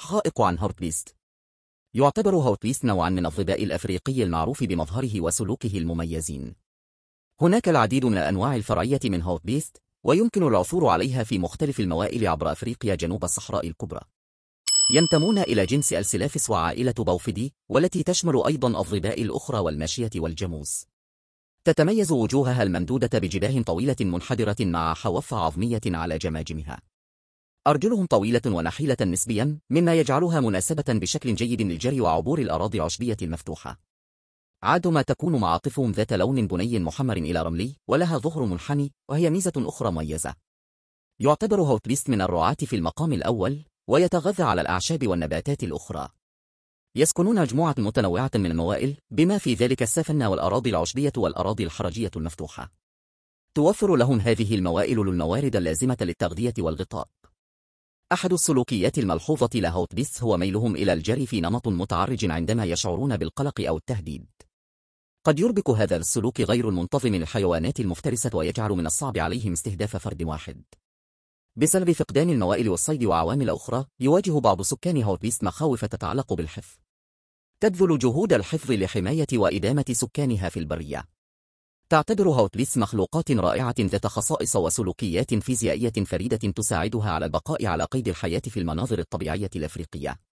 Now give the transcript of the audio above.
حائق عن هورتبيست يعتبر هورتبيست نوعا من الظباء الأفريقي المعروف بمظهره وسلوكه المميزين هناك العديد من الأنواع الفرعية من هورتبيست ويمكن العثور عليها في مختلف الموائل عبر أفريقيا جنوب الصحراء الكبرى ينتمون إلى جنس السلافس وعائلة بوفدي والتي تشمل أيضا الظباء الأخرى والماشية والجاموس تتميز وجوهها الممدودة بجباه طويلة منحدرة مع حواف عظمية على جماجمها أرجلهم طويلة ونحيلة نسبيا مما يجعلها مناسبة بشكل جيد للجري وعبور الأراضي العشبية المفتوحة عاد ما تكون معاطفهم ذات لون بني محمر إلى رملي ولها ظهر منحني وهي ميزة أخرى مميزة يعتبر هوتبيست من الرعاة في المقام الأول ويتغذى على الأعشاب والنباتات الأخرى يسكنون مجموعة متنوعة من الموائل بما في ذلك السفن والأراضي العشبية والأراضي الحرجية المفتوحة توفر لهم هذه الموائل الموارد اللازمة للتغذية والغطاء أحد السلوكيات الملحوظة لهوتبيس هو ميلهم إلى الجري في نمط متعرج عندما يشعرون بالقلق أو التهديد قد يربك هذا السلوك غير المنتظم الحيوانات المفترسة ويجعل من الصعب عليهم استهداف فرد واحد بسبب فقدان الموائل والصيد وعوامل أخرى يواجه بعض سكان هوتبيس مخاوف تتعلق بالحفظ تبذل جهود الحفظ لحماية وإدامة سكانها في البرية تعتبر هوتليس مخلوقات رائعة ذات خصائص وسلوكيات فيزيائية فريدة تساعدها على البقاء على قيد الحياة في المناظر الطبيعية الأفريقية